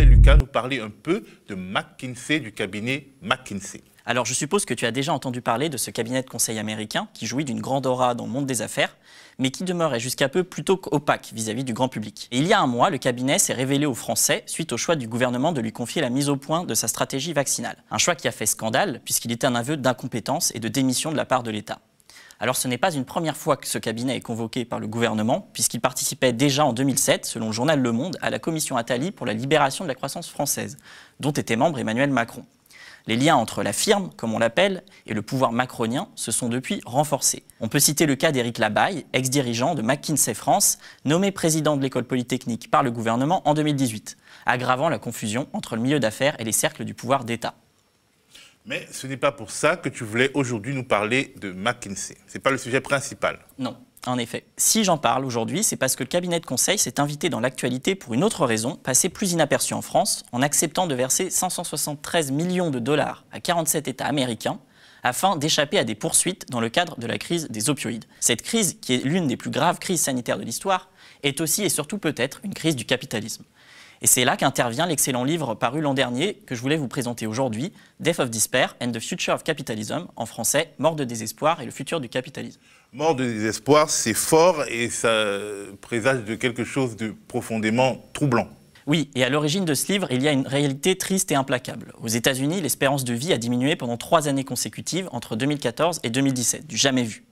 Lucas, nous parler un peu de McKinsey, du cabinet McKinsey. Alors je suppose que tu as déjà entendu parler de ce cabinet de conseil américain qui jouit d'une grande aura dans le monde des affaires, mais qui demeurait jusqu'à peu plutôt opaque vis-à-vis -vis du grand public. Et il y a un mois, le cabinet s'est révélé aux Français suite au choix du gouvernement de lui confier la mise au point de sa stratégie vaccinale. Un choix qui a fait scandale puisqu'il était un aveu d'incompétence et de démission de la part de l'État. Alors ce n'est pas une première fois que ce cabinet est convoqué par le gouvernement, puisqu'il participait déjà en 2007, selon le journal Le Monde, à la commission Attali pour la libération de la croissance française, dont était membre Emmanuel Macron. Les liens entre la firme, comme on l'appelle, et le pouvoir macronien se sont depuis renforcés. On peut citer le cas d'Éric Labaye, ex-dirigeant de McKinsey France, nommé président de l'école polytechnique par le gouvernement en 2018, aggravant la confusion entre le milieu d'affaires et les cercles du pouvoir d'État. Mais ce n'est pas pour ça que tu voulais aujourd'hui nous parler de McKinsey. Ce n'est pas le sujet principal. Non. En effet, si j'en parle aujourd'hui, c'est parce que le cabinet de conseil s'est invité dans l'actualité pour une autre raison, passée plus inaperçue en France, en acceptant de verser 573 millions de dollars à 47 États américains afin d'échapper à des poursuites dans le cadre de la crise des opioïdes. Cette crise, qui est l'une des plus graves crises sanitaires de l'histoire, est aussi et surtout peut-être une crise du capitalisme. Et c'est là qu'intervient l'excellent livre paru l'an dernier que je voulais vous présenter aujourd'hui, Death of Despair and the Future of Capitalism, en français, Mort de désespoir et le futur du capitalisme. Mort de désespoir, c'est fort et ça présage de quelque chose de profondément troublant. Oui, et à l'origine de ce livre, il y a une réalité triste et implacable. Aux États-Unis, l'espérance de vie a diminué pendant trois années consécutives entre 2014 et 2017, du jamais vu.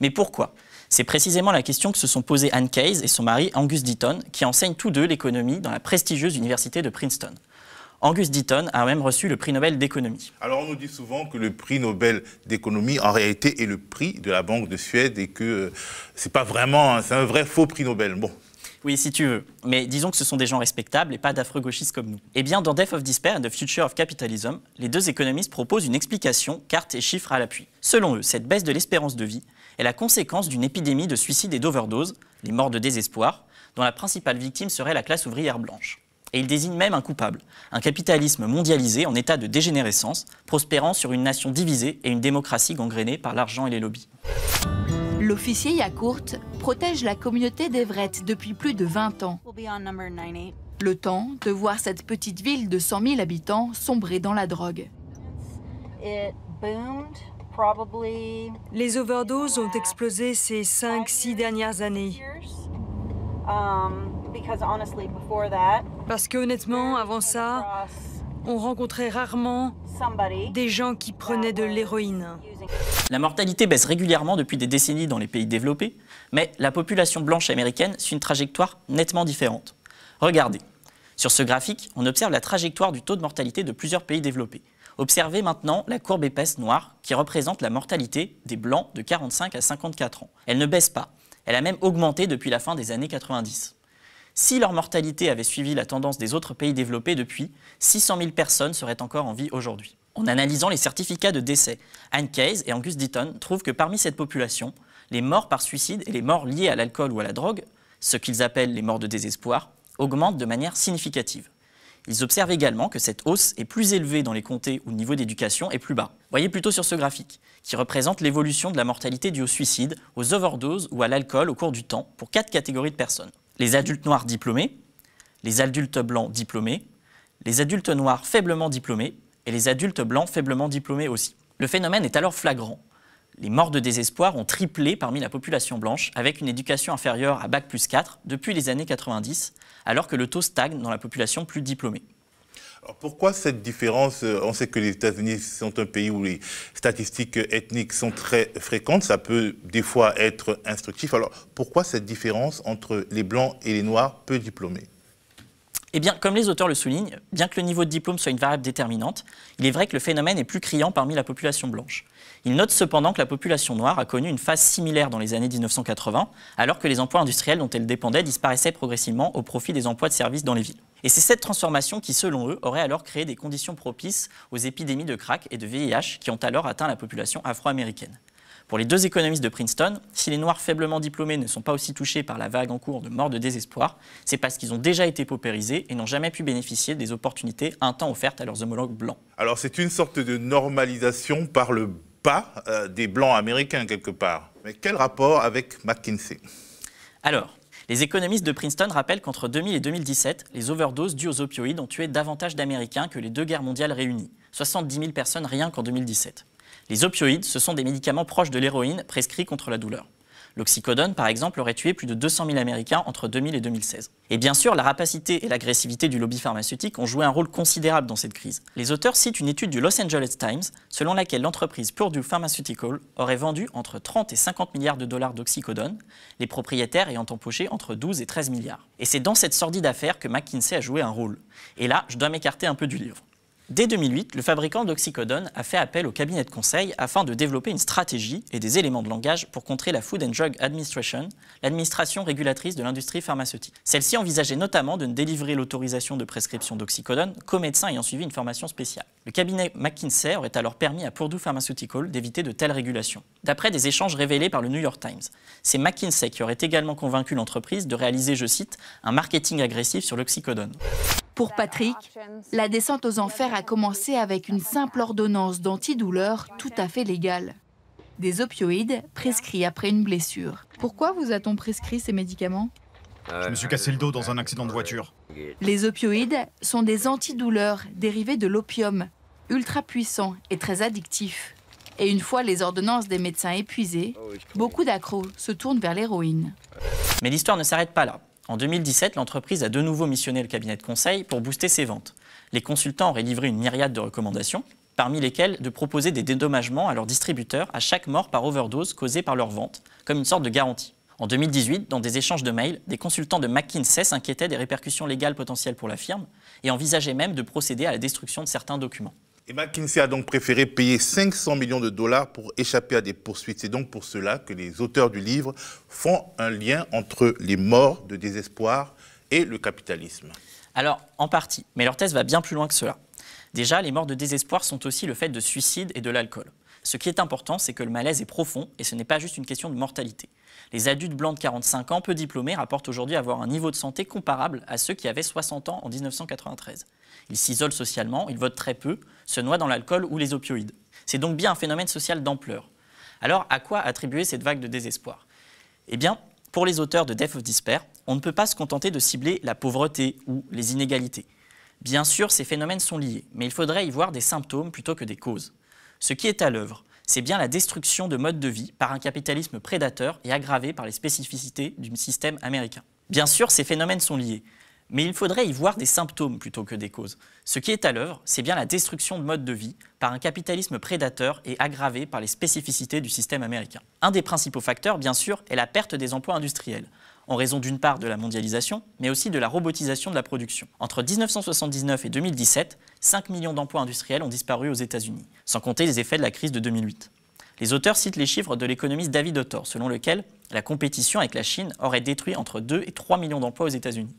Mais pourquoi c'est précisément la question que se sont posées Anne Case et son mari Angus Deaton, qui enseignent tous deux l'économie dans la prestigieuse université de Princeton. Angus Deaton a même reçu le prix Nobel d'économie. Alors on nous dit souvent que le prix Nobel d'économie en réalité est le prix de la Banque de Suède et que euh, c'est pas vraiment, c'est un vrai faux prix Nobel. Bon. Oui, si tu veux. Mais disons que ce sont des gens respectables et pas d'affreux-gauchistes comme nous. Eh bien, dans Death of Despair and the Future of Capitalism, les deux économistes proposent une explication, cartes et chiffres à l'appui. Selon eux, cette baisse de l'espérance de vie est la conséquence d'une épidémie de suicides et d'overdoses, les morts de désespoir, dont la principale victime serait la classe ouvrière blanche. Et il désigne même un coupable, un capitalisme mondialisé en état de dégénérescence, prospérant sur une nation divisée et une démocratie gangrénée par l'argent et les lobbies. L'officier Yakourt protège la communauté d'Everett depuis plus de 20 ans. Le temps de voir cette petite ville de 100 000 habitants sombrer dans la drogue. Les overdoses ont explosé ces 5-6 dernières années. Um, Parce que honnêtement, avant ça, on rencontrait rarement des gens qui prenaient de l'héroïne. La mortalité baisse régulièrement depuis des décennies dans les pays développés, mais la population blanche américaine suit une trajectoire nettement différente. Regardez, sur ce graphique, on observe la trajectoire du taux de mortalité de plusieurs pays développés. Observez maintenant la courbe épaisse noire qui représente la mortalité des Blancs de 45 à 54 ans. Elle ne baisse pas, elle a même augmenté depuis la fin des années 90. Si leur mortalité avait suivi la tendance des autres pays développés depuis, 600 000 personnes seraient encore en vie aujourd'hui. En analysant les certificats de décès, Anne Case et Angus Deaton trouvent que parmi cette population, les morts par suicide et les morts liées à l'alcool ou à la drogue, ce qu'ils appellent les morts de désespoir, augmentent de manière significative. Ils observent également que cette hausse est plus élevée dans les comtés où le niveau d'éducation est plus bas. Voyez plutôt sur ce graphique, qui représente l'évolution de la mortalité due au suicide, aux overdoses ou à l'alcool au cours du temps pour quatre catégories de personnes. Les adultes noirs diplômés, les adultes blancs diplômés, les adultes noirs faiblement diplômés et les adultes blancs faiblement diplômés aussi. Le phénomène est alors flagrant les morts de désespoir ont triplé parmi la population blanche, avec une éducation inférieure à Bac plus 4 depuis les années 90, alors que le taux stagne dans la population plus diplômée. Alors pourquoi cette différence euh, On sait que les États-Unis sont un pays où les statistiques ethniques sont très fréquentes, ça peut des fois être instructif. Alors pourquoi cette différence entre les blancs et les noirs peu diplômés eh bien, comme les auteurs le soulignent, bien que le niveau de diplôme soit une variable déterminante, il est vrai que le phénomène est plus criant parmi la population blanche. Ils notent cependant que la population noire a connu une phase similaire dans les années 1980, alors que les emplois industriels dont elle dépendait disparaissaient progressivement au profit des emplois de services dans les villes. Et c'est cette transformation qui, selon eux, aurait alors créé des conditions propices aux épidémies de crack et de VIH qui ont alors atteint la population afro-américaine. Pour les deux économistes de Princeton, si les Noirs faiblement diplômés ne sont pas aussi touchés par la vague en cours de mort de désespoir, c'est parce qu'ils ont déjà été paupérisés et n'ont jamais pu bénéficier des opportunités un temps offertes à leurs homologues blancs. Alors c'est une sorte de normalisation par le bas euh, des blancs américains quelque part. Mais quel rapport avec McKinsey Alors, les économistes de Princeton rappellent qu'entre 2000 et 2017, les overdoses dues aux opioïdes ont tué davantage d'Américains que les deux guerres mondiales réunies, 70 000 personnes rien qu'en 2017. Les opioïdes, ce sont des médicaments proches de l'héroïne prescrits contre la douleur. L'oxycodone, par exemple, aurait tué plus de 200 000 Américains entre 2000 et 2016. Et bien sûr, la rapacité et l'agressivité du lobby pharmaceutique ont joué un rôle considérable dans cette crise. Les auteurs citent une étude du Los Angeles Times, selon laquelle l'entreprise Purdue Pharmaceutical aurait vendu entre 30 et 50 milliards de dollars d'oxycodone, les propriétaires ayant empoché entre 12 et 13 milliards. Et c'est dans cette sordide affaire que McKinsey a joué un rôle. Et là, je dois m'écarter un peu du livre. Dès 2008, le fabricant d'oxycodone a fait appel au cabinet de conseil afin de développer une stratégie et des éléments de langage pour contrer la Food and Drug Administration, l'administration régulatrice de l'industrie pharmaceutique. Celle-ci envisageait notamment de ne délivrer l'autorisation de prescription d'oxycodone qu'aux médecins ayant suivi une formation spéciale. Le cabinet McKinsey aurait alors permis à Purdue Pharmaceutical d'éviter de telles régulations. D'après des échanges révélés par le New York Times, c'est McKinsey qui aurait également convaincu l'entreprise de réaliser, je cite, un marketing agressif sur l'oxycodone. Pour Patrick, la descente aux enfers a commencé avec une simple ordonnance d'antidouleur tout à fait légale. Des opioïdes prescrits après une blessure. Pourquoi vous a-t-on prescrit ces médicaments Je me suis cassé le dos dans un accident de voiture. Les opioïdes sont des antidouleurs dérivés de l'opium, ultra puissants et très addictifs. Et une fois les ordonnances des médecins épuisées, beaucoup d'accros se tournent vers l'héroïne. Mais l'histoire ne s'arrête pas là. En 2017, l'entreprise a de nouveau missionné le cabinet de conseil pour booster ses ventes. Les consultants auraient livré une myriade de recommandations, parmi lesquelles de proposer des dédommagements à leurs distributeurs à chaque mort par overdose causée par leur vente, comme une sorte de garantie. En 2018, dans des échanges de mails, des consultants de McKinsey s'inquiétaient des répercussions légales potentielles pour la firme et envisageaient même de procéder à la destruction de certains documents. Et McKinsey a donc préféré payer 500 millions de dollars pour échapper à des poursuites. C'est donc pour cela que les auteurs du livre font un lien entre les morts de désespoir et le capitalisme. Alors, en partie, mais leur thèse va bien plus loin que cela. Déjà, les morts de désespoir sont aussi le fait de suicide et de l'alcool. Ce qui est important, c'est que le malaise est profond et ce n'est pas juste une question de mortalité. Les adultes blancs de 45 ans, peu diplômés, rapportent aujourd'hui avoir un niveau de santé comparable à ceux qui avaient 60 ans en 1993. Ils s'isolent socialement, ils votent très peu, se noient dans l'alcool ou les opioïdes. C'est donc bien un phénomène social d'ampleur. Alors, à quoi attribuer cette vague de désespoir Eh bien, pour les auteurs de Death of Despair, on ne peut pas se contenter de cibler la pauvreté ou les inégalités. Bien sûr, ces phénomènes sont liés, mais il faudrait y voir des symptômes plutôt que des causes. Ce qui est à l'œuvre, c'est bien la destruction de modes de vie par un capitalisme prédateur et aggravé par les spécificités du système américain. Bien sûr, ces phénomènes sont liés, mais il faudrait y voir des symptômes plutôt que des causes. Ce qui est à l'œuvre, c'est bien la destruction de modes de vie par un capitalisme prédateur et aggravé par les spécificités du système américain. Un des principaux facteurs, bien sûr, est la perte des emplois industriels en raison d'une part de la mondialisation, mais aussi de la robotisation de la production. Entre 1979 et 2017, 5 millions d'emplois industriels ont disparu aux États-Unis, sans compter les effets de la crise de 2008. Les auteurs citent les chiffres de l'économiste David Autor, selon lequel la compétition avec la Chine aurait détruit entre 2 et 3 millions d'emplois aux États-Unis.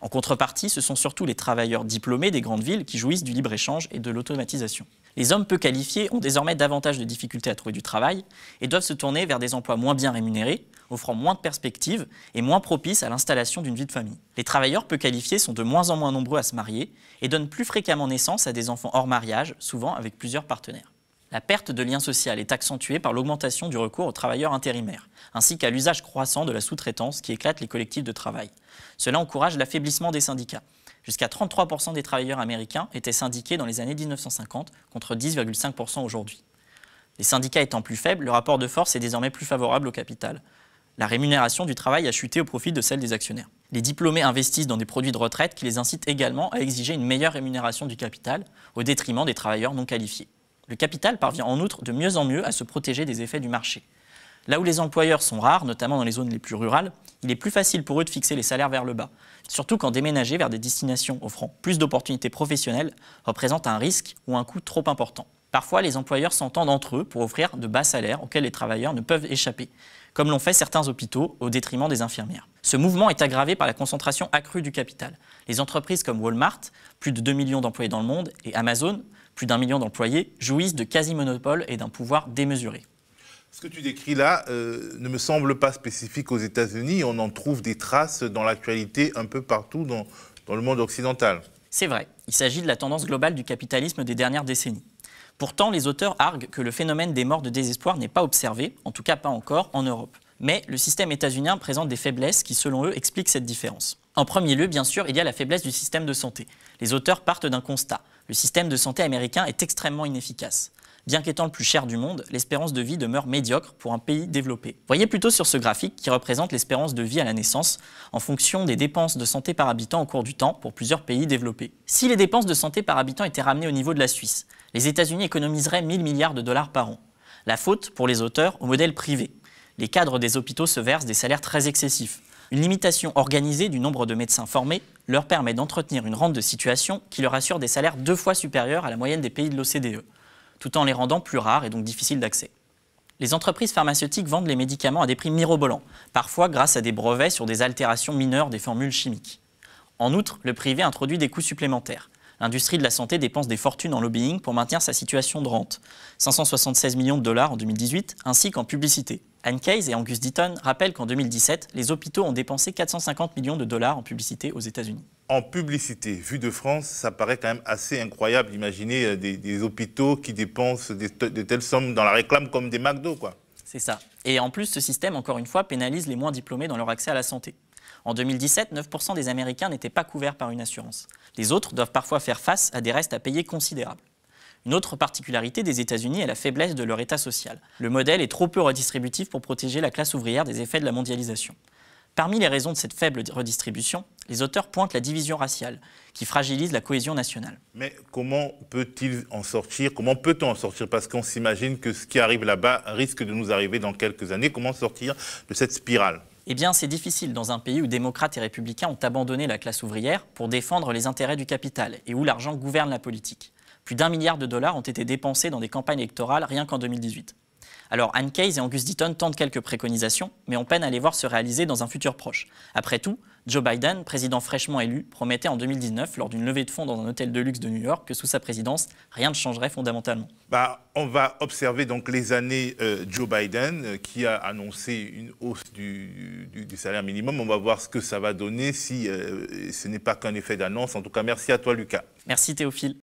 En contrepartie, ce sont surtout les travailleurs diplômés des grandes villes qui jouissent du libre-échange et de l'automatisation. Les hommes peu qualifiés ont désormais davantage de difficultés à trouver du travail et doivent se tourner vers des emplois moins bien rémunérés, offrant moins de perspectives et moins propices à l'installation d'une vie de famille. Les travailleurs peu qualifiés sont de moins en moins nombreux à se marier et donnent plus fréquemment naissance à des enfants hors mariage, souvent avec plusieurs partenaires. La perte de lien social est accentuée par l'augmentation du recours aux travailleurs intérimaires, ainsi qu'à l'usage croissant de la sous-traitance qui éclate les collectifs de travail. Cela encourage l'affaiblissement des syndicats. Jusqu'à 33% des travailleurs américains étaient syndiqués dans les années 1950, contre 10,5% aujourd'hui. Les syndicats étant plus faibles, le rapport de force est désormais plus favorable au capital. La rémunération du travail a chuté au profit de celle des actionnaires. Les diplômés investissent dans des produits de retraite qui les incitent également à exiger une meilleure rémunération du capital, au détriment des travailleurs non qualifiés. Le capital parvient en outre de mieux en mieux à se protéger des effets du marché. Là où les employeurs sont rares, notamment dans les zones les plus rurales, il est plus facile pour eux de fixer les salaires vers le bas, surtout quand déménager vers des destinations offrant plus d'opportunités professionnelles représente un risque ou un coût trop important. Parfois, les employeurs s'entendent entre eux pour offrir de bas salaires auxquels les travailleurs ne peuvent échapper, comme l'ont fait certains hôpitaux au détriment des infirmières. Ce mouvement est aggravé par la concentration accrue du capital. Les entreprises comme Walmart, plus de 2 millions d'employés dans le monde, et Amazon, plus d'un million d'employés, jouissent de quasi-monopole et d'un pouvoir démesuré. Ce que tu décris là euh, ne me semble pas spécifique aux États-Unis. On en trouve des traces dans l'actualité un peu partout dans, dans le monde occidental. C'est vrai. Il s'agit de la tendance globale du capitalisme des dernières décennies. Pourtant, les auteurs arguent que le phénomène des morts de désespoir n'est pas observé, en tout cas pas encore, en Europe. Mais le système états-unien présente des faiblesses qui, selon eux, expliquent cette différence. En premier lieu, bien sûr, il y a la faiblesse du système de santé. Les auteurs partent d'un constat. Le système de santé américain est extrêmement inefficace. Bien qu'étant le plus cher du monde, l'espérance de vie demeure médiocre pour un pays développé. Voyez plutôt sur ce graphique qui représente l'espérance de vie à la naissance en fonction des dépenses de santé par habitant au cours du temps pour plusieurs pays développés. Si les dépenses de santé par habitant étaient ramenées au niveau de la Suisse, les États-Unis économiseraient 1000 milliards de dollars par an. La faute, pour les auteurs, au modèle privé. Les cadres des hôpitaux se versent des salaires très excessifs. Une limitation organisée du nombre de médecins formés leur permet d'entretenir une rente de situation qui leur assure des salaires deux fois supérieurs à la moyenne des pays de l'OCDE tout en les rendant plus rares et donc difficiles d'accès. Les entreprises pharmaceutiques vendent les médicaments à des prix mirobolants, parfois grâce à des brevets sur des altérations mineures des formules chimiques. En outre, le privé introduit des coûts supplémentaires. L'industrie de la santé dépense des fortunes en lobbying pour maintenir sa situation de rente, 576 millions de dollars en 2018, ainsi qu'en publicité. Anne Case et Angus Deaton rappellent qu'en 2017, les hôpitaux ont dépensé 450 millions de dollars en publicité aux États-Unis en publicité, vu de France, ça paraît quand même assez incroyable d'imaginer euh, des, hôpitaux qui dépensent de telles sommes dans la réclame comme des McDo, quoi. C'est ça. Et en plus, ce système, encore une fois, pénalise les moins diplômés dans leur accès à la santé. En 2017, 9% des Américains n'étaient pas couverts par une assurance. Les autres doivent parfois faire face à des restes à payer considérables. Une autre particularité des États-Unis est la faiblesse de leur état social. Le modèle est trop peu redistributif pour protéger la classe ouvrière des effets de la mondialisation. Parmi les raisons de cette faible redistribution, les auteurs pointent la division raciale, qui fragilise la cohésion nationale. Mais comment peut-il en sortir Comment peut-on en sortir Parce qu'on s'imagine que ce qui arrive là-bas risque de nous arriver dans quelques années. Comment sortir de cette spirale eh bien, c'est difficile dans un pays où démocrates et républicains ont abandonné la classe ouvrière pour défendre les intérêts du capital et où l'argent gouverne la politique. Plus d'un milliard de dollars ont été dépensés dans des campagnes électorales rien qu'en 2018. Alors Anne Case et Angus Deaton tentent quelques préconisations, mais on peine à les voir se réaliser dans un futur proche. Après tout, Joe Biden, président fraîchement élu, promettait en 2019, lors d'une levée de fonds dans un hôtel de luxe de New York, que sous sa présidence, rien ne changerait fondamentalement. Bah, on va observer donc les années euh, Joe Biden, euh, qui a annoncé une hausse du, salaire minimum. On va voir ce que ça va donner si euh, ce n'est pas qu'un effet d'annonce. En tout cas, merci à toi, Lucas. Merci, Théophile.